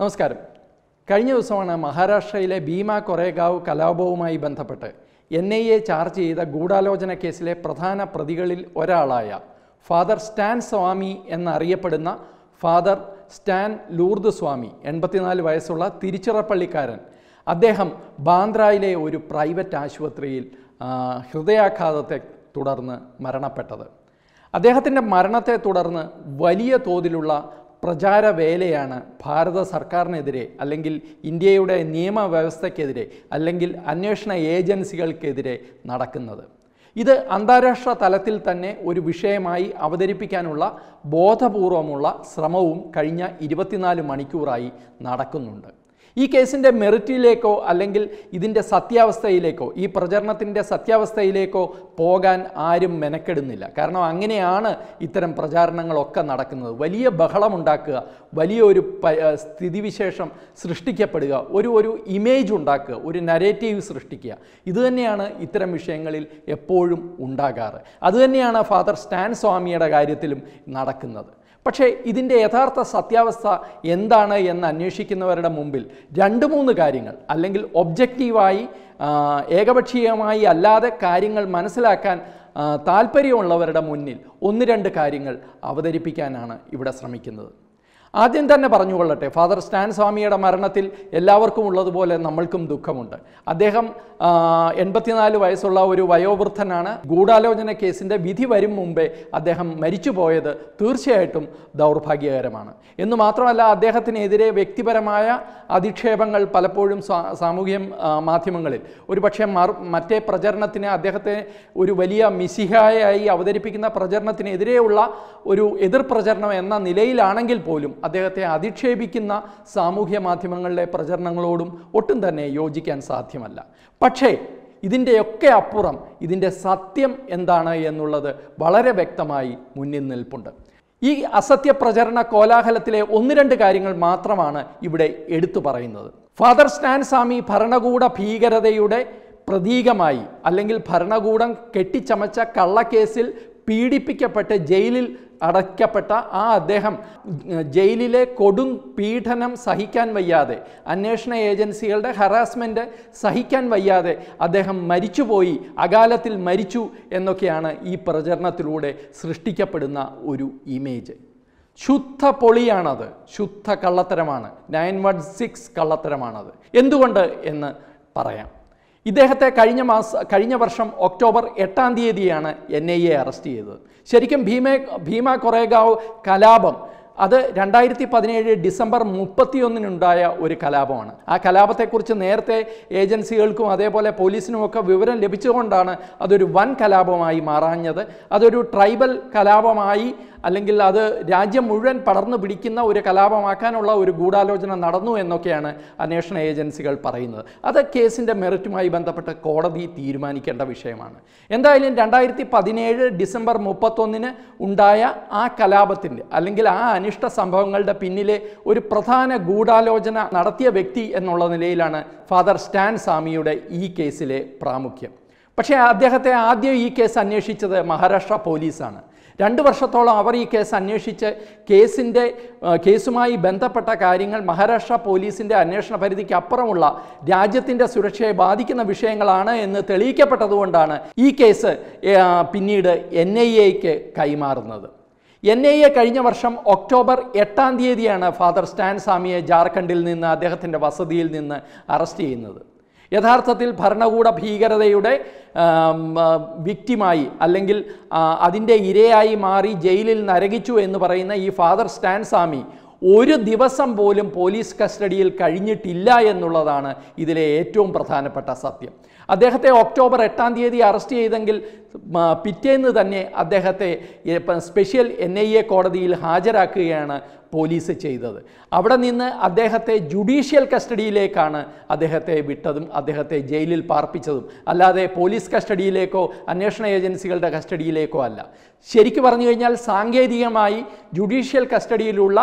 നമസ്കാരം കഴിഞ്ഞ ദിവസമാണ് മഹാരാഷ്ട്രയിലെ ഭീമ കൊറേഗാവ് കലാപവുമായി ബന്ധപ്പെട്ട് എൻ ഐ എ ചാർജ് ചെയ്ത ഗൂഢാലോചന കേസിലെ പ്രധാന പ്രതികളിൽ ഒരാളായ ഫാദർ സ്റ്റാൻ സ്വാമി എന്നറിയപ്പെടുന്ന ഫാദർ സ്റ്റാൻ ലൂർദ് സ്വാമി എൺപത്തിനാല് വയസ്സുള്ള തിരുച്ചിറപ്പള്ളിക്കാരൻ അദ്ദേഹം ബാന്ദ്രയിലെ ഒരു പ്രൈവറ്റ് ആശുപത്രിയിൽ ഹൃദയാഘാതത്തെ തുടർന്ന് മരണപ്പെട്ടത് അദ്ദേഹത്തിൻ്റെ മരണത്തെ തുടർന്ന് വലിയ തോതിലുള്ള വേലയാണ് ഭാരത സർക്കാരിനെതിരെ അല്ലെങ്കിൽ ഇന്ത്യയുടെ നിയമവ്യവസ്ഥയ്ക്കെതിരെ അല്ലെങ്കിൽ അന്വേഷണ ഏജൻസികൾക്കെതിരെ നടക്കുന്നത് ഇത് അന്താരാഷ്ട്ര തലത്തിൽ തന്നെ ഒരു വിഷയമായി അവതരിപ്പിക്കാനുള്ള ബോധപൂർവമുള്ള ശ്രമവും കഴിഞ്ഞ ഇരുപത്തിനാല് മണിക്കൂറായി നടക്കുന്നുണ്ട് ഈ കേസിൻ്റെ മെറിറ്റിലേക്കോ അല്ലെങ്കിൽ ഇതിൻ്റെ സത്യാവസ്ഥയിലേക്കോ ഈ പ്രചരണത്തിൻ്റെ സത്യാവസ്ഥയിലേക്കോ പോകാൻ ആരും മെനക്കെടുന്നില്ല കാരണം അങ്ങനെയാണ് ഇത്തരം പ്രചാരണങ്ങളൊക്കെ നടക്കുന്നത് വലിയ ബഹളമുണ്ടാക്കുക വലിയൊരു സ്ഥിതിവിശേഷം സൃഷ്ടിക്കപ്പെടുക ഒരു ഒരു ഇമേജ് ഉണ്ടാക്കുക ഒരു നരേറ്റീവ് സൃഷ്ടിക്കുക ഇതുതന്നെയാണ് ഇത്തരം വിഷയങ്ങളിൽ എപ്പോഴും ഉണ്ടാകാറ് അതുതന്നെയാണ് ഫാദർ സ്റ്റാൻ സ്വാമിയുടെ കാര്യത്തിലും നടക്കുന്നത് പക്ഷേ ഇതിൻ്റെ യഥാർത്ഥ സത്യാവസ്ഥ എന്താണ് എന്ന് അന്വേഷിക്കുന്നവരുടെ മുമ്പിൽ രണ്ട് മൂന്ന് കാര്യങ്ങൾ അല്ലെങ്കിൽ ഒബ്ജക്റ്റീവായി ഏകപക്ഷീയമായി അല്ലാതെ കാര്യങ്ങൾ മനസ്സിലാക്കാൻ താല്പര്യമുള്ളവരുടെ മുന്നിൽ ഒന്ന് രണ്ട് കാര്യങ്ങൾ അവതരിപ്പിക്കാനാണ് ഇവിടെ ശ്രമിക്കുന്നത് ആദ്യം തന്നെ പറഞ്ഞുകൊള്ളട്ടെ ഫാദർ സ്റ്റാൻ സ്വാമിയുടെ മരണത്തിൽ എല്ലാവർക്കും ഉള്ളതുപോലെ നമ്മൾക്കും ദുഃഖമുണ്ട് അദ്ദേഹം എൺപത്തിനാല് വയസ്സുള്ള ഒരു വയോവൃദ്ധനാണ് ഗൂഢാലോചന കേസിൻ്റെ വിധി വരും മുമ്പേ അദ്ദേഹം പോയത് തീർച്ചയായിട്ടും ദൗർഭാഗ്യകരമാണ് എന്ന് മാത്രമല്ല അദ്ദേഹത്തിനെതിരെ വ്യക്തിപരമായ അധിക്ഷേപങ്ങൾ പലപ്പോഴും സാമൂഹ്യ മാധ്യമങ്ങളിൽ ഒരുപക്ഷെ മറ്റേ പ്രചരണത്തിന് അദ്ദേഹത്തെ ഒരു വലിയ മിസിഹായായി അവതരിപ്പിക്കുന്ന പ്രചരണത്തിനെതിരെയുള്ള ഒരു എതിർ പ്രചരണം എന്ന നിലയിലാണെങ്കിൽ പോലും അദ്ദേഹത്തെ അധിക്ഷേപിക്കുന്ന സാമൂഹ്യ മാധ്യമങ്ങളിലെ പ്രചരണങ്ങളോടും ഒട്ടും തന്നെ യോജിക്കാൻ സാധ്യമല്ല പക്ഷേ ഇതിൻ്റെയൊക്കെ അപ്പുറം ഇതിൻ്റെ സത്യം എന്താണ് എന്നുള്ളത് വളരെ വ്യക്തമായി മുന്നിൽ നിൽപ്പുണ്ട് ഈ അസത്യ പ്രചരണ കോലാഹലത്തിലെ ഒന്ന് രണ്ട് കാര്യങ്ങൾ മാത്രമാണ് ഇവിടെ എടുത്തു പറയുന്നത് ഫാദർ സ്വാമി ഭരണകൂട ഭീകരതയുടെ പ്രതീകമായി അല്ലെങ്കിൽ ഭരണകൂടം കെട്ടിച്ചമച്ച കള്ളക്കേസിൽ പീഡിപ്പിക്കപ്പെട്ട് ജയിലിൽ അടയ്ക്കപ്പെട്ട ആ അദ്ദേഹം ജയിലിലെ കൊടും പീഡനം സഹിക്കാൻ വയ്യാതെ അന്വേഷണ ഏജൻസികളുടെ ഹറാസ്മെൻറ്റ് സഹിക്കാൻ വയ്യാതെ അദ്ദേഹം മരിച്ചുപോയി അകാലത്തിൽ മരിച്ചു എന്നൊക്കെയാണ് ഈ പ്രചരണത്തിലൂടെ സൃഷ്ടിക്കപ്പെടുന്ന ഒരു ഇമേജ് ശുദ്ധ പൊളിയാണത് ശുദ്ധ കള്ളത്തരമാണ് നയൻ വൺ സിക്സ് കള്ളത്തരമാണത് എന്തുകൊണ്ട് എന്ന് പറയാം ഇദ്ദേഹത്തെ കഴിഞ്ഞ മാസ കഴിഞ്ഞ വർഷം ഒക്ടോബർ എട്ടാം തീയതിയാണ് എൻ ഐ എ അറസ്റ്റ് ചെയ്തത് ശരിക്കും ഭീമേ ഭീമ കൊറേഗാവ് കലാപം അത് രണ്ടായിരത്തി പതിനേഴ് ഡിസംബർ മുപ്പത്തിയൊന്നിനുണ്ടായ ഒരു കലാപമാണ് ആ കലാപത്തെക്കുറിച്ച് നേരത്തെ ഏജൻസികൾക്കും അതേപോലെ പോലീസിനുമൊക്കെ വിവരം ലഭിച്ചുകൊണ്ടാണ് അതൊരു വൻ കലാപമായി മാറാഞ്ഞത് അതൊരു ട്രൈബൽ കലാപമായി അല്ലെങ്കിൽ അത് രാജ്യം മുഴുവൻ പടർന്നു പിടിക്കുന്ന ഒരു കലാപമാക്കാനുള്ള ഒരു ഗൂഢാലോചന നടന്നു എന്നൊക്കെയാണ് അന്വേഷണ ഏജൻസികൾ പറയുന്നത് അത് കേസിൻ്റെ മെറിറ്റുമായി ബന്ധപ്പെട്ട് കോടതി തീരുമാനിക്കേണ്ട വിഷയമാണ് എന്തായാലും രണ്ടായിരത്തി പതിനേഴ് ഡിസംബർ മുപ്പത്തൊന്നിന് ഉണ്ടായ ആ കലാപത്തിൻ്റെ അല്ലെങ്കിൽ ആ അനിഷ്ട സംഭവങ്ങളുടെ പിന്നിലെ ഒരു പ്രധാന ഗൂഢാലോചന നടത്തിയ വ്യക്തി എന്നുള്ള നിലയിലാണ് ഫാദർ സ്റ്റാൻ സ്വാമിയുടെ ഈ കേസിലെ പ്രാമുഖ്യം പക്ഷേ അദ്ദേഹത്തെ ആദ്യം ഈ കേസ് അന്വേഷിച്ചത് മഹാരാഷ്ട്ര പോലീസാണ് രണ്ട് വർഷത്തോളം അവർ ഈ കേസ് അന്വേഷിച്ച് കേസിൻ്റെ കേസുമായി ബന്ധപ്പെട്ട കാര്യങ്ങൾ മഹാരാഷ്ട്ര പോലീസിൻ്റെ അന്വേഷണ പരിധിക്ക് അപ്പുറമുള്ള രാജ്യത്തിൻ്റെ സുരക്ഷയെ ബാധിക്കുന്ന വിഷയങ്ങളാണ് എന്ന് തെളിയിക്കപ്പെട്ടതുകൊണ്ടാണ് ഈ കേസ് പിന്നീട് എൻ ഐ എക്ക് കൈമാറുന്നത് എൻ ഐ എ കഴിഞ്ഞ വർഷം ഒക്ടോബർ എട്ടാം തീയതിയാണ് ഫാദർ സ്റ്റാൻ സ്വാമിയെ ജാർഖണ്ഡിൽ നിന്ന് അദ്ദേഹത്തിൻ്റെ വസതിയിൽ നിന്ന് അറസ്റ്റ് ചെയ്യുന്നത് യഥാർത്ഥത്തിൽ ഭരണകൂട ഭീകരതയുടെ വിക്റ്റിമായി അല്ലെങ്കിൽ അതിൻ്റെ ഇരയായി മാറി ജയിലിൽ നരകിച്ചു എന്ന് പറയുന്ന ഈ ഫാദർ സ്റ്റാൻ സ്വാമി ഒരു ദിവസം പോലും പോലീസ് കസ്റ്റഡിയിൽ കഴിഞ്ഞിട്ടില്ല എന്നുള്ളതാണ് ഇതിലെ ഏറ്റവും പ്രധാനപ്പെട്ട സത്യം അദ്ദേഹത്തെ ഒക്ടോബർ എട്ടാം തീയതി അറസ്റ്റ് ചെയ്തെങ്കിൽ പിറ്റേന്ന് തന്നെ അദ്ദേഹത്തെ സ്പെഷ്യൽ എൻ ഐ എ കോടതിയിൽ ഹാജരാക്കുകയാണ് പോലീസ് ചെയ്തത് അവിടെ നിന്ന് അദ്ദേഹത്തെ ജുഡീഷ്യൽ കസ്റ്റഡിയിലേക്കാണ് അദ്ദേഹത്തെ വിട്ടതും അദ്ദേഹത്തെ ജയിലിൽ പാർപ്പിച്ചതും അല്ലാതെ പോലീസ് കസ്റ്റഡിയിലേക്കോ അന്വേഷണ ഏജൻസികളുടെ കസ്റ്റഡിയിലേക്കോ അല്ല ശരിക്കു പറഞ്ഞു കഴിഞ്ഞാൽ സാങ്കേതികമായി ജുഡീഷ്യൽ കസ്റ്റഡിയിലുള്ള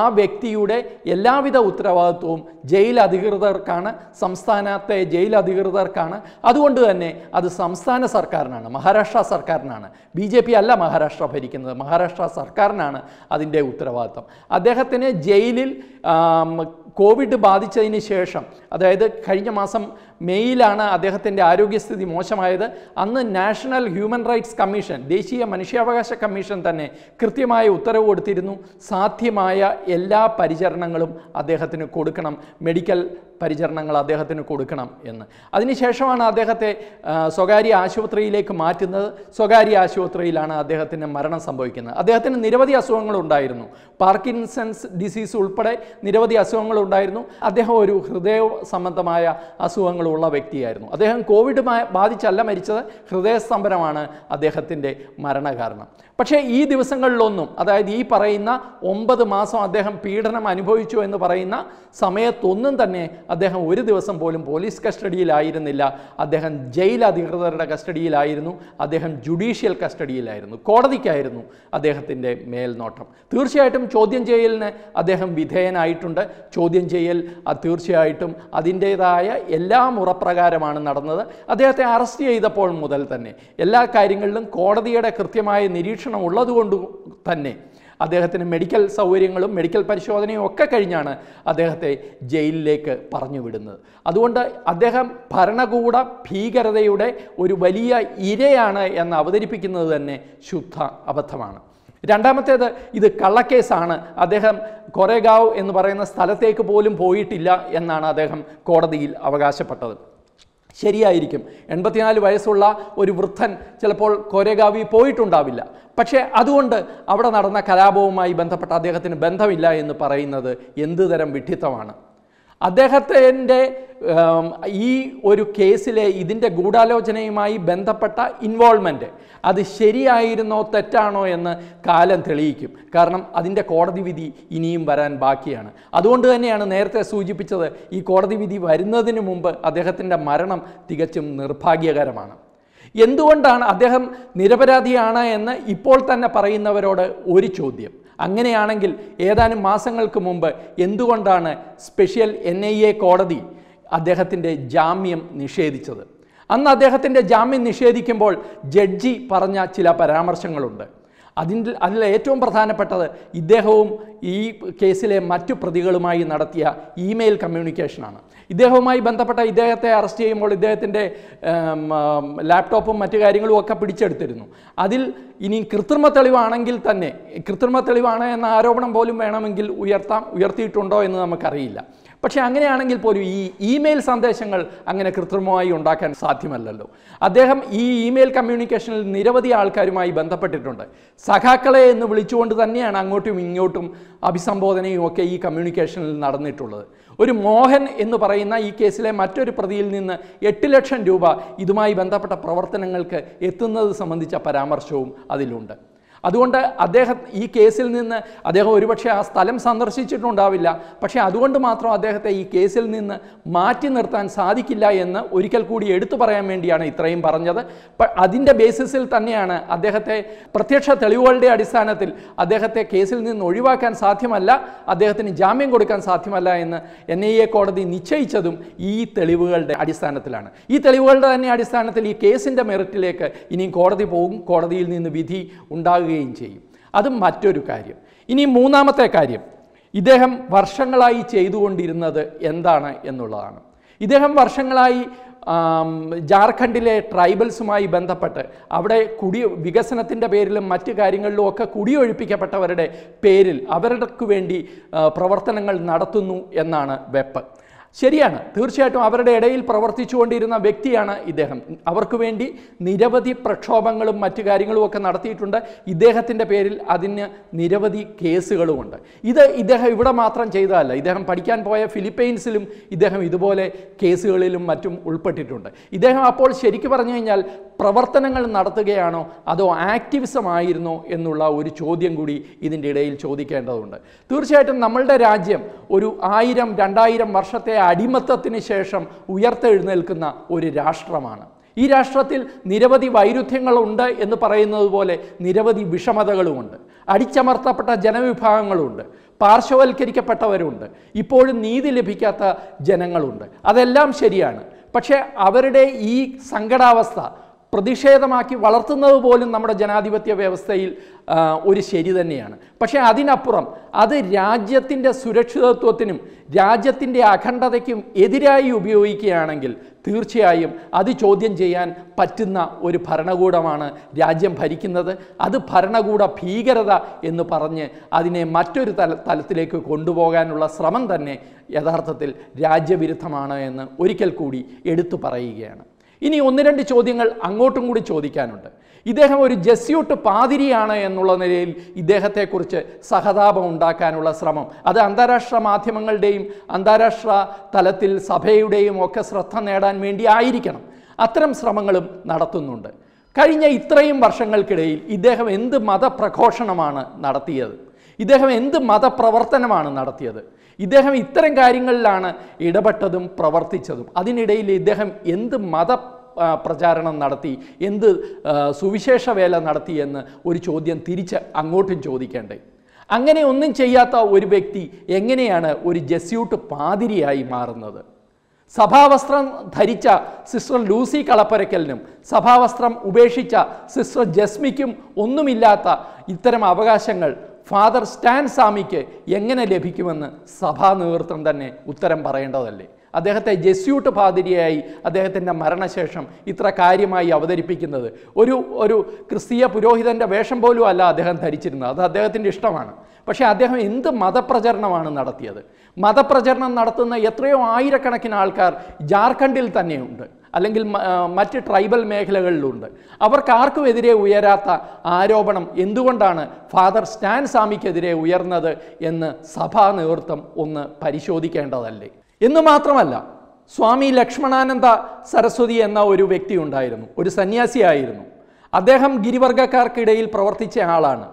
ആ വ്യക്തിയുടെ എല്ലാവിധ ഉത്തരവാദിത്വവും ജയിൽ അധികൃതർക്കാണ് സംസ്ഥാനത്തെ ജയിൽ അധികൃതർക്കാണ് അതുകൊണ്ട് തന്നെ അത് സംസ്ഥാന സർക്കാരിനാണ് മഹാരാഷ്ട്ര സർക്കാരിനാണ് ബി അല്ല മഹാരാഷ്ട്ര ഭരിക്കുന്നത് മഹാരാഷ്ട്ര സർക്കാരിനാണ് അതിൻ്റെ ഉത്തരവാദിത്വം അദ്ദേഹത്തിന് ജയിലിൽ കോവിഡ് ബാധിച്ചതിന് ശേഷം അതായത് കഴിഞ്ഞ മാസം മെയ്യിലാണ് അദ്ദേഹത്തിൻ്റെ ആരോഗ്യസ്ഥിതി മോശമായത് അന്ന് നാഷണൽ ഹ്യൂമൻ റൈറ്റ്സ് കമ്മീഷൻ ദേശീയ മനുഷ്യാവകാശ കമ്മീഷൻ തന്നെ കൃത്യമായ ഉത്തരവ് കൊടുത്തിരുന്നു സാധ്യമായ എല്ലാ പരിചരണങ്ങളും അദ്ദേഹത്തിന് കൊടുക്കണം മെഡിക്കൽ പരിചരണങ്ങൾ അദ്ദേഹത്തിന് കൊടുക്കണം എന്ന് അതിനുശേഷമാണ് അദ്ദേഹത്തെ സ്വകാര്യ ആശുപത്രിയിലേക്ക് മാറ്റുന്നത് സ്വകാര്യ ആശുപത്രിയിലാണ് അദ്ദേഹത്തിന് മരണം സംഭവിക്കുന്നത് അദ്ദേഹത്തിന് നിരവധി അസുഖങ്ങളുണ്ടായിരുന്നു പാർക്കിൻസൺസ് ഡിസീസ് ഉൾപ്പെടെ നിരവധി അസുഖങ്ങളുണ്ടായിരുന്നു അദ്ദേഹം ഒരു ഹൃദയ സംബന്ധമായ അസുഖങ്ങൾ ഉള്ള വ്യക്തിയായിരുന്നു അദ്ദേഹം കോവിഡ് ബാധിച്ചല്ല മരിച്ചത് ഹൃദയസ്തംഭനമാണ് അദ്ദേഹത്തിൻ്റെ മരണകാരണം പക്ഷേ ഈ ദിവസങ്ങളിലൊന്നും അതായത് ഈ പറയുന്ന ഒമ്പത് മാസം അദ്ദേഹം പീഡനം അനുഭവിച്ചു എന്ന് പറയുന്ന സമയത്തൊന്നും തന്നെ അദ്ദേഹം ഒരു ദിവസം പോലും പോലീസ് കസ്റ്റഡിയിലായിരുന്നില്ല അദ്ദേഹം ജയിൽ അധികൃതരുടെ കസ്റ്റഡിയിലായിരുന്നു അദ്ദേഹം ജുഡീഷ്യൽ കസ്റ്റഡിയിലായിരുന്നു കോടതിക്കായിരുന്നു അദ്ദേഹത്തിൻ്റെ മേൽനോട്ടം തീർച്ചയായിട്ടും ചോദ്യം ചെയ്യലിന് അദ്ദേഹം വിധേയനായിട്ടുണ്ട് ചോദ്യം ചെയ്യൽ തീർച്ചയായിട്ടും അതിൻ്റേതായ എല്ലാ മുറപ്രകാരമാണ് നടന്നത് അദ്ദേഹത്തെ അറസ്റ്റ് ചെയ്തപ്പോൾ മുതൽ തന്നെ എല്ലാ കാര്യങ്ങളിലും കോടതിയുടെ കൃത്യമായ നിരീക്ഷണം ഉള്ളതുകൊണ്ട് തന്നെ അദ്ദേഹത്തിന് മെഡിക്കൽ സൗകര്യങ്ങളും മെഡിക്കൽ പരിശോധനയും ഒക്കെ കഴിഞ്ഞാണ് അദ്ദേഹത്തെ ജയിലിലേക്ക് പറഞ്ഞു വിടുന്നത് അതുകൊണ്ട് അദ്ദേഹം ഭരണകൂട ഭീകരതയുടെ ഒരു വലിയ ഇരയാണ് എന്ന് അവതരിപ്പിക്കുന്നത് തന്നെ ശുദ്ധ അബദ്ധമാണ് രണ്ടാമത്തേത് ഇത് കള്ളക്കേസാണ് അദ്ദേഹം കൊറേഗാവ് എന്ന് പറയുന്ന സ്ഥലത്തേക്ക് പോലും പോയിട്ടില്ല എന്നാണ് അദ്ദേഹം കോടതിയിൽ അവകാശപ്പെട്ടത് ശരിയായിരിക്കും എൺപത്തിനാല് വയസ്സുള്ള ഒരു വൃദ്ധൻ ചിലപ്പോൾ കൊരേഗാവി പോയിട്ടുണ്ടാവില്ല പക്ഷേ അതുകൊണ്ട് അവിടെ നടന്ന കലാപവുമായി ബന്ധപ്പെട്ട അദ്ദേഹത്തിന് ബന്ധമില്ല എന്ന് പറയുന്നത് എന്തുതരം വിഡ്ഢിത്തമാണ് അദ്ദേഹത്തിൻ്റെ ഈ ഒരു കേസിലെ ഇതിൻ്റെ ഗൂഢാലോചനയുമായി ബന്ധപ്പെട്ട ഇൻവോൾവ്മെൻറ്റ് അത് ശരിയായിരുന്നോ തെറ്റാണോ എന്ന് കാലം തെളിയിക്കും കാരണം അതിൻ്റെ കോടതി വിധി ഇനിയും വരാൻ ബാക്കിയാണ് അതുകൊണ്ട് തന്നെയാണ് നേരത്തെ സൂചിപ്പിച്ചത് ഈ കോടതി വിധി വരുന്നതിന് മുമ്പ് അദ്ദേഹത്തിൻ്റെ മരണം തികച്ചും നിർഭാഗ്യകരമാണ് എന്തുകൊണ്ടാണ് അദ്ദേഹം നിരപരാധിയാണ് എന്ന് ഇപ്പോൾ തന്നെ പറയുന്നവരോട് ഒരു ചോദ്യം അങ്ങനെയാണെങ്കിൽ ഏതാനും മാസങ്ങൾക്ക് മുമ്പ് എന്തുകൊണ്ടാണ് സ്പെഷ്യൽ എൻ ഐ എ കോടതി അദ്ദേഹത്തിൻ്റെ ജാമ്യം നിഷേധിച്ചത് അന്ന് അദ്ദേഹത്തിൻ്റെ ജാമ്യം നിഷേധിക്കുമ്പോൾ ജഡ്ജി പറഞ്ഞ ചില പരാമർശങ്ങളുണ്ട് അതിൻ്റെ അതിൽ ഏറ്റവും പ്രധാനപ്പെട്ടത് ഇദ്ദേഹവും ഈ കേസിലെ മറ്റു പ്രതികളുമായി നടത്തിയ ഇമെയിൽ കമ്മ്യൂണിക്കേഷനാണ് ഇദ്ദേഹവുമായി ബന്ധപ്പെട്ട ഇദ്ദേഹത്തെ അറസ്റ്റ് ചെയ്യുമ്പോൾ ഇദ്ദേഹത്തിൻ്റെ ലാപ്ടോപ്പും മറ്റു കാര്യങ്ങളും ഒക്കെ പിടിച്ചെടുത്തിരുന്നു അതിൽ ഇനി കൃത്രിമ തെളിവാണെങ്കിൽ തന്നെ കൃത്രിമ തെളിവാണ് എന്ന ആരോപണം പോലും വേണമെങ്കിൽ ഉയർത്താം ഉയർത്തിയിട്ടുണ്ടോ എന്ന് നമുക്കറിയില്ല പക്ഷേ അങ്ങനെയാണെങ്കിൽ പോലും ഈ ഇമെയിൽ സന്ദേശങ്ങൾ അങ്ങനെ കൃത്രിമമായി ഉണ്ടാക്കാൻ സാധ്യമല്ലല്ലോ അദ്ദേഹം ഈ ഇമെയിൽ കമ്മ്യൂണിക്കേഷനിൽ നിരവധി ആൾക്കാരുമായി ബന്ധപ്പെട്ടിട്ടുണ്ട് സഖാക്കളെ എന്ന് വിളിച്ചുകൊണ്ട് തന്നെയാണ് അങ്ങോട്ടും ഇങ്ങോട്ടും അഭിസംബോധനയും ഒക്കെ ഈ കമ്മ്യൂണിക്കേഷനിൽ നടന്നിട്ടുള്ളത് ഒരു മോഹൻ എന്ന് പറയുന്ന ഈ കേസിലെ മറ്റൊരു പ്രതിയിൽ നിന്ന് എട്ട് ലക്ഷം രൂപ ഇതുമായി ബന്ധപ്പെട്ട പ്രവർത്തനങ്ങൾക്ക് എത്തുന്നത് സംബന്ധിച്ച പരാമർശവും അതിലുണ്ട് അതുകൊണ്ട് അദ്ദേഹം ഈ കേസിൽ നിന്ന് അദ്ദേഹം ഒരുപക്ഷെ ആ സ്ഥലം സന്ദർശിച്ചിട്ടുണ്ടാവില്ല പക്ഷേ അതുകൊണ്ട് മാത്രം അദ്ദേഹത്തെ ഈ കേസിൽ നിന്ന് മാറ്റി നിർത്താൻ സാധിക്കില്ല എന്ന് ഒരിക്കൽ കൂടി എടുത്തു പറയാൻ വേണ്ടിയാണ് ഇത്രയും പറഞ്ഞത് അതിൻ്റെ ബേസിസിൽ തന്നെയാണ് അദ്ദേഹത്തെ പ്രത്യക്ഷ തെളിവുകളുടെ അടിസ്ഥാനത്തിൽ അദ്ദേഹത്തെ കേസിൽ നിന്ന് ഒഴിവാക്കാൻ സാധ്യമല്ല അദ്ദേഹത്തിന് ജാമ്യം കൊടുക്കാൻ സാധ്യമല്ല എന്ന് എൻ ഐ എ കോടതി നിശ്ചയിച്ചതും ഈ തെളിവുകളുടെ അടിസ്ഥാനത്തിലാണ് ഈ തെളിവുകളുടെ തന്നെ അടിസ്ഥാനത്തിൽ ഈ കേസിൻ്റെ മെറിറ്റിലേക്ക് ഇനിയും കോടതി പോകും കോടതിയിൽ നിന്ന് വിധി ഉണ്ടാകുക ഉണ്ടാകുകയും ചെയ്യും അതും മറ്റൊരു കാര്യം ഇനി മൂന്നാമത്തെ കാര്യം ഇദ്ദേഹം വർഷങ്ങളായി ചെയ്തുകൊണ്ടിരുന്നത് എന്താണ് എന്നുള്ളതാണ് ഇദ്ദേഹം വർഷങ്ങളായി ജാർഖണ്ഡിലെ ട്രൈബൽസുമായി ബന്ധപ്പെട്ട് അവിടെ കുടി വികസനത്തിൻ്റെ പേരിലും മറ്റു കാര്യങ്ങളിലും ഒക്കെ കുടിയൊഴിപ്പിക്കപ്പെട്ടവരുടെ പേരിൽ അവർക്ക് വേണ്ടി പ്രവർത്തനങ്ങൾ നടത്തുന്നു എന്നാണ് വെപ്പ് ശരിയാണ് തീർച്ചയായിട്ടും അവരുടെ ഇടയിൽ പ്രവർത്തിച്ചുകൊണ്ടിരുന്ന വ്യക്തിയാണ് ഇദ്ദേഹം അവർക്ക് വേണ്ടി നിരവധി പ്രക്ഷോഭങ്ങളും മറ്റു കാര്യങ്ങളും ഒക്കെ നടത്തിയിട്ടുണ്ട് ഇദ്ദേഹത്തിൻ്റെ പേരിൽ അതിന് നിരവധി കേസുകളുമുണ്ട് ഇത് ഇദ്ദേഹം ഇവിടെ മാത്രം ചെയ്തതല്ല ഇദ്ദേഹം പഠിക്കാൻ പോയ ഫിലിപ്പൈൻസിലും ഇദ്ദേഹം ഇതുപോലെ കേസുകളിലും മറ്റും ഉൾപ്പെട്ടിട്ടുണ്ട് ഇദ്ദേഹം അപ്പോൾ ശരിക്ക് പറഞ്ഞു കഴിഞ്ഞാൽ പ്രവർത്തനങ്ങൾ നടത്തുകയാണോ അതോ ആക്ടിവിസം ആയിരുന്നോ എന്നുള്ള ഒരു ചോദ്യം കൂടി ഇതിൻ്റെ ഇടയിൽ ചോദിക്കേണ്ടതുണ്ട് തീർച്ചയായിട്ടും നമ്മളുടെ രാജ്യം ഒരു ആയിരം രണ്ടായിരം വർഷത്തെ അടിമത്തത്തിന് ശേഷം ഉയർത്തെഴുന്നേൽക്കുന്ന ഒരു രാഷ്ട്രമാണ് ഈ രാഷ്ട്രത്തിൽ നിരവധി വൈരുദ്ധ്യങ്ങളുണ്ട് എന്ന് പറയുന്നത് പോലെ നിരവധി വിഷമതകളുമുണ്ട് അടിച്ചമർത്തപ്പെട്ട ജനവിഭാഗങ്ങളുണ്ട് പാർശ്വവൽക്കരിക്കപ്പെട്ടവരുണ്ട് ഇപ്പോഴും നീതി ലഭിക്കാത്ത ജനങ്ങളുണ്ട് അതെല്ലാം ശരിയാണ് പക്ഷേ അവരുടെ ഈ സങ്കടാവസ്ഥ പ്രതിഷേധമാക്കി വളർത്തുന്നത് പോലും നമ്മുടെ ജനാധിപത്യ വ്യവസ്ഥയിൽ ഒരു ശരി തന്നെയാണ് പക്ഷേ അതിനപ്പുറം അത് രാജ്യത്തിൻ്റെ സുരക്ഷിതത്വത്തിനും രാജ്യത്തിൻ്റെ അഖണ്ഡതയ്ക്കും എതിരായി ഉപയോഗിക്കുകയാണെങ്കിൽ തീർച്ചയായും അത് ചോദ്യം ചെയ്യാൻ പറ്റുന്ന ഒരു ഭരണകൂടമാണ് രാജ്യം ഭരിക്കുന്നത് അത് ഭരണകൂട ഭീകരത എന്ന് പറഞ്ഞ് അതിനെ മറ്റൊരു തല തലത്തിലേക്ക് കൊണ്ടുപോകാനുള്ള ശ്രമം തന്നെ യഥാർത്ഥത്തിൽ രാജ്യവിരുദ്ധമാണ് എന്ന് ഒരിക്കൽ കൂടി എടുത്തു പറയുകയാണ് ഇനി ഒന്ന് രണ്ട് ചോദ്യങ്ങൾ അങ്ങോട്ടും കൂടി ചോദിക്കാനുണ്ട് ഇദ്ദേഹം ഒരു ജസ്യൂട്ട് പാതിരിയാണ് എന്നുള്ള നിലയിൽ ഇദ്ദേഹത്തെക്കുറിച്ച് സഹതാപം ഉണ്ടാക്കാനുള്ള ശ്രമം അത് അന്താരാഷ്ട്ര മാധ്യമങ്ങളുടെയും അന്താരാഷ്ട്ര തലത്തിൽ സഭയുടെയും ഒക്കെ ശ്രദ്ധ നേടാൻ വേണ്ടി ആയിരിക്കണം അത്തരം ശ്രമങ്ങളും നടത്തുന്നുണ്ട് കഴിഞ്ഞ ഇത്രയും വർഷങ്ങൾക്കിടയിൽ ഇദ്ദേഹം എന്ത് മതപ്രഘോഷണമാണ് നടത്തിയത് ഇദ്ദേഹം എന്ത് മതപ്രവർത്തനമാണ് നടത്തിയത് ഇദ്ദേഹം ഇത്തരം കാര്യങ്ങളിലാണ് ഇടപെട്ടതും പ്രവർത്തിച്ചതും അതിനിടയിൽ ഇദ്ദേഹം എന്ത് മത പ്രചാരണം നടത്തി എന്ത് സുവിശേഷ വേല നടത്തി എന്ന് ഒരു ചോദ്യം തിരിച്ച് അങ്ങോട്ടും ചോദിക്കേണ്ടേ അങ്ങനെ ഒന്നും ചെയ്യാത്ത ഒരു വ്യക്തി എങ്ങനെയാണ് ഒരു ജസ്യൂട്ട് പാതിരിയായി മാറുന്നത് സഭാവസ്ത്രം ധരിച്ച സിസ്റ്റർ ലൂസി കളപ്പരക്കലിനും സഭാവസ്ത്രം ഉപേക്ഷിച്ച സിസ്റ്റർ ജസ്മിക്കും ഒന്നുമില്ലാത്ത ഇത്തരം അവകാശങ്ങൾ ഫാദർ സ്റ്റാൻ സ്വാമിക്ക് എങ്ങനെ ലഭിക്കുമെന്ന് സഭാ നേതൃത്വം തന്നെ ഉത്തരം പറയേണ്ടതല്ലേ അദ്ദേഹത്തെ ജെസ്യൂട്ട് പാതിരിയായി അദ്ദേഹത്തിൻ്റെ മരണശേഷം ഇത്ര കാര്യമായി അവതരിപ്പിക്കുന്നത് ഒരു ഒരു ക്രിസ്തീയ പുരോഹിതൻ്റെ വേഷം പോലും അല്ല അദ്ദേഹം ധരിച്ചിരുന്നത് അത് അദ്ദേഹത്തിൻ്റെ ഇഷ്ടമാണ് പക്ഷേ അദ്ദേഹം എന്ത് മതപ്രചരണമാണ് നടത്തിയത് മതപ്രചരണം നടത്തുന്ന എത്രയോ ആയിരക്കണക്കിന് ആൾക്കാർ ജാർഖണ്ഡിൽ തന്നെയുണ്ട് അല്ലെങ്കിൽ മറ്റ് ട്രൈബൽ മേഖലകളിലുണ്ട് അവർക്ക് ആർക്കുമെതിരെ ഉയരാത്ത ആരോപണം എന്തുകൊണ്ടാണ് ഫാദർ സ്റ്റാൻ സ്വാമിക്കെതിരെ ഉയർന്നത് എന്ന് സഭാ നേതൃത്വം ഒന്ന് പരിശോധിക്കേണ്ടതല്ലേ എന്ന് മാത്രമല്ല സ്വാമി ലക്ഷ്മണാനന്ദ സരസ്വതി എന്ന ഒരു വ്യക്തി ഉണ്ടായിരുന്നു ഒരു സന്യാസിയായിരുന്നു അദ്ദേഹം ഗിരിവർഗക്കാർക്കിടയിൽ പ്രവർത്തിച്ച ആളാണ്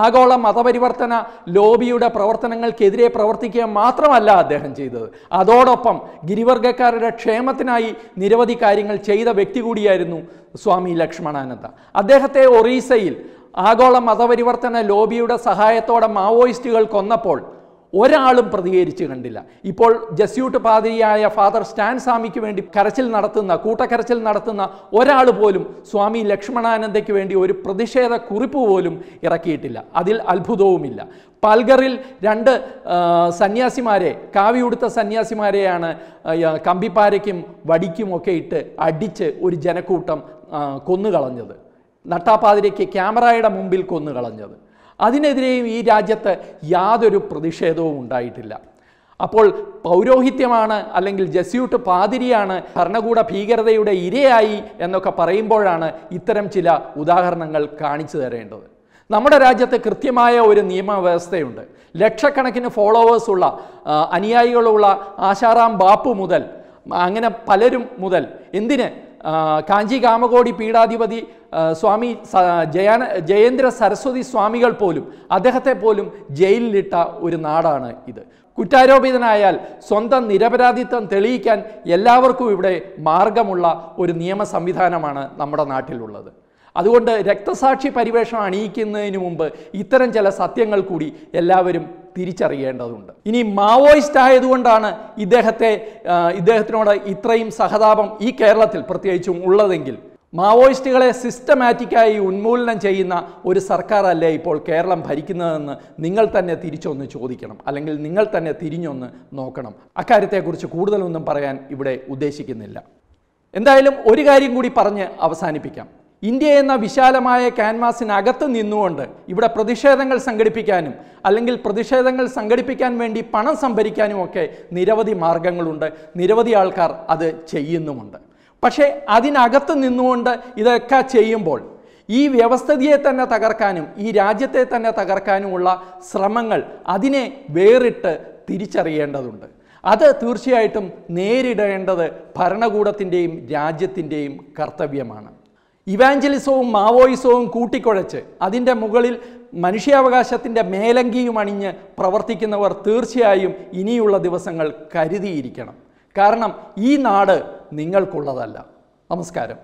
ആഗോള മതപരിവർത്തന ലോബിയുടെ പ്രവർത്തനങ്ങൾക്കെതിരെ പ്രവർത്തിക്കുക മാത്രമല്ല അദ്ദേഹം ചെയ്തത് അതോടൊപ്പം ഗിരിവർഗക്കാരുടെ ക്ഷേമത്തിനായി നിരവധി കാര്യങ്ങൾ ചെയ്ത വ്യക്തി കൂടിയായിരുന്നു സ്വാമി ലക്ഷ്മണാനന്ദ അദ്ദേഹത്തെ ഒറീസയിൽ ആഗോള മതപരിവർത്തന ലോബിയുടെ സഹായത്തോടെ മാവോയിസ്റ്റുകൾ കൊന്നപ്പോൾ ഒരാളും പ്രതികരിച്ച് കണ്ടില്ല ഇപ്പോൾ ജസ്യൂട്ട് പാതിരിയായ ഫാദർ സ്റ്റാൻ സ്വാമിക്ക് വേണ്ടി കരച്ചിൽ നടത്തുന്ന കൂട്ടക്കരച്ചിൽ നടത്തുന്ന ഒരാൾ പോലും സ്വാമി ലക്ഷ്മണാനന്ദയ്ക്ക് വേണ്ടി ഒരു പ്രതിഷേധ കുറിപ്പ് പോലും ഇറക്കിയിട്ടില്ല അതിൽ അത്ഭുതവുമില്ല പൽഗറിൽ രണ്ട് സന്യാസിമാരെ കാവിയുടുത്ത സന്യാസിമാരെയാണ് കമ്പിപ്പാരയ്ക്കും വടിക്കുമൊക്കെ ഇട്ട് അടിച്ച് ഒരു ജനക്കൂട്ടം കൊന്നുകളഞ്ഞത് നട്ടാപ്പാതിരയ്ക്ക് ക്യാമറയുടെ മുമ്പിൽ കൊന്നുകളഞ്ഞത് അതിനെതിരെയും ഈ രാജ്യത്ത് യാതൊരു പ്രതിഷേധവും ഉണ്ടായിട്ടില്ല അപ്പോൾ പൗരോഹിത്യമാണ് അല്ലെങ്കിൽ ജസ്യൂട്ട് പാതിരിയാണ് ഭരണകൂട ഭീകരതയുടെ ഇരയായി എന്നൊക്കെ പറയുമ്പോഴാണ് ഇത്തരം ചില ഉദാഹരണങ്ങൾ കാണിച്ചു തരേണ്ടത് നമ്മുടെ രാജ്യത്ത് കൃത്യമായ ഒരു നിയമവ്യവസ്ഥയുണ്ട് ലക്ഷക്കണക്കിന് ഫോളോവേഴ്സുള്ള അനുയായികളുള്ള ആശാറാം ബാപ്പു മുതൽ അങ്ങനെ പലരും മുതൽ എന്തിന് കാഞ്ചി കാമകോടി പീഠാധിപതി സ്വാമി ജയാന ജയേന്ദ്ര സരസ്വതി സ്വാമികൾ പോലും അദ്ദേഹത്തെ പോലും ജയിലിലിട്ട ഒരു നാടാണ് ഇത് കുറ്റാരോപിതനായാൽ സ്വന്തം നിരപരാധിത്വം തെളിയിക്കാൻ എല്ലാവർക്കും ഇവിടെ മാർഗമുള്ള ഒരു നിയമ സംവിധാനമാണ് നമ്മുടെ നാട്ടിലുള്ളത് അതുകൊണ്ട് രക്തസാക്ഷി പരിവേഷം അണിയിക്കുന്നതിന് മുമ്പ് ഇത്തരം ചില സത്യങ്ങൾ കൂടി എല്ലാവരും തിരിച്ചറിയേണ്ടതുണ്ട് ഇനി മാവോയിസ്റ്റ് ആയതുകൊണ്ടാണ് ഇദ്ദേഹത്തെ ഇദ്ദേഹത്തിനോട് ഇത്രയും സഹതാപം ഈ കേരളത്തിൽ പ്രത്യേകിച്ചും ഉള്ളതെങ്കിൽ മാവോയിസ്റ്റുകളെ സിസ്റ്റമാറ്റിക്കായി ഉന്മൂലനം ചെയ്യുന്ന ഒരു സർക്കാരല്ലേ ഇപ്പോൾ കേരളം ഭരിക്കുന്നതെന്ന് നിങ്ങൾ തന്നെ തിരിച്ചൊന്ന് ചോദിക്കണം അല്ലെങ്കിൽ നിങ്ങൾ തന്നെ തിരിഞ്ഞൊന്ന് നോക്കണം അക്കാര്യത്തെക്കുറിച്ച് കൂടുതലൊന്നും പറയാൻ ഇവിടെ ഉദ്ദേശിക്കുന്നില്ല എന്തായാലും ഒരു കാര്യം കൂടി പറഞ്ഞ് അവസാനിപ്പിക്കാം ഇന്ത്യ എന്ന വിശാലമായ ക്യാൻവാസിനകത്ത് നിന്നുകൊണ്ട് ഇവിടെ പ്രതിഷേധങ്ങൾ സംഘടിപ്പിക്കാനും അല്ലെങ്കിൽ പ്രതിഷേധങ്ങൾ സംഘടിപ്പിക്കാൻ വേണ്ടി പണം സംഭരിക്കാനും ഒക്കെ നിരവധി മാർഗങ്ങളുണ്ട് നിരവധി ആൾക്കാർ അത് ചെയ്യുന്നുമുണ്ട് പക്ഷേ അതിനകത്ത് നിന്നുകൊണ്ട് ഇതൊക്കെ ചെയ്യുമ്പോൾ ഈ വ്യവസ്ഥിതിയെ തന്നെ തകർക്കാനും ഈ രാജ്യത്തെ തന്നെ തകർക്കാനുമുള്ള ശ്രമങ്ങൾ അതിനെ വേറിട്ട് തിരിച്ചറിയേണ്ടതുണ്ട് അത് തീർച്ചയായിട്ടും നേരിടേണ്ടത് ഭരണകൂടത്തിൻ്റെയും രാജ്യത്തിൻ്റെയും കർത്തവ്യമാണ് ഇവാഞ്ചലിസവും മാവോയിസവും കൂട്ടിക്കുഴച്ച് അതിൻ്റെ മുകളിൽ മനുഷ്യാവകാശത്തിൻ്റെ മേലങ്കിയും അണിഞ്ഞ് പ്രവർത്തിക്കുന്നവർ തീർച്ചയായും ഇനിയുള്ള ദിവസങ്ങൾ കരുതിയിരിക്കണം കാരണം ഈ നാട് നിങ്ങൾക്കുള്ളതല്ല നമസ്കാരം